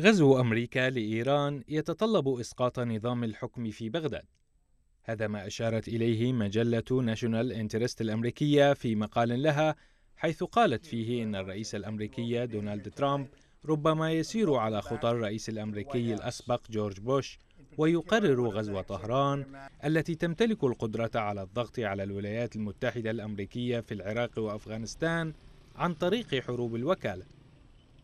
غزو أمريكا لإيران يتطلب إسقاط نظام الحكم في بغداد هذا ما أشارت إليه مجلة ناشونال انترست الأمريكية في مقال لها حيث قالت فيه إن الرئيس الأمريكي دونالد ترامب ربما يسير على خطى الرئيس الأمريكي الأسبق جورج بوش ويقرر غزو طهران التي تمتلك القدرة على الضغط على الولايات المتحدة الأمريكية في العراق وأفغانستان عن طريق حروب الوكالة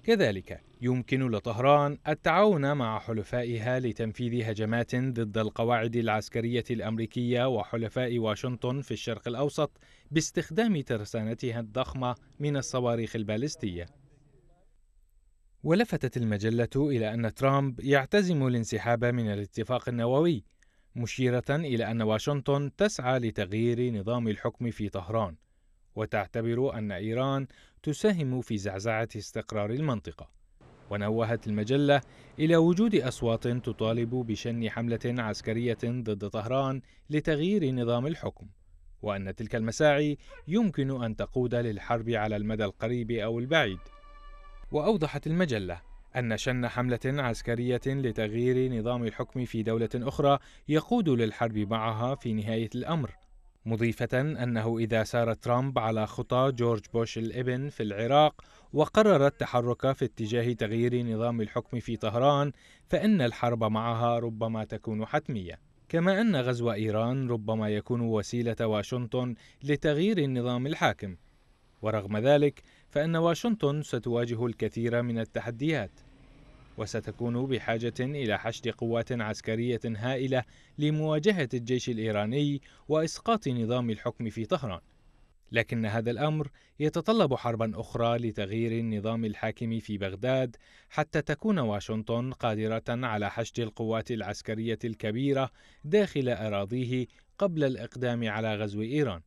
كذلك يمكن لطهران التعاون مع حلفائها لتنفيذ هجمات ضد القواعد العسكرية الأمريكية وحلفاء واشنطن في الشرق الأوسط باستخدام ترسانتها الضخمة من الصواريخ البالستية. ولفتت المجلة إلى أن ترامب يعتزم الانسحاب من الاتفاق النووي، مشيرة إلى أن واشنطن تسعى لتغيير نظام الحكم في طهران، وتعتبر أن إيران تساهم في زعزعة استقرار المنطقة ونوهت المجلة إلى وجود أصوات تطالب بشن حملة عسكرية ضد طهران لتغيير نظام الحكم وأن تلك المساعي يمكن أن تقود للحرب على المدى القريب أو البعيد وأوضحت المجلة أن شن حملة عسكرية لتغيير نظام الحكم في دولة أخرى يقود للحرب معها في نهاية الأمر مضيفة أنه إذا سار ترامب على خطى جورج بوش الابن في العراق وقرر التحرك في اتجاه تغيير نظام الحكم في طهران فإن الحرب معها ربما تكون حتمية كما أن غزو إيران ربما يكون وسيلة واشنطن لتغيير النظام الحاكم ورغم ذلك فإن واشنطن ستواجه الكثير من التحديات وستكون بحاجة إلى حشد قوات عسكرية هائلة لمواجهة الجيش الإيراني وإسقاط نظام الحكم في طهران لكن هذا الأمر يتطلب حربا أخرى لتغيير النظام الحاكم في بغداد حتى تكون واشنطن قادرة على حشد القوات العسكرية الكبيرة داخل أراضيه قبل الإقدام على غزو إيران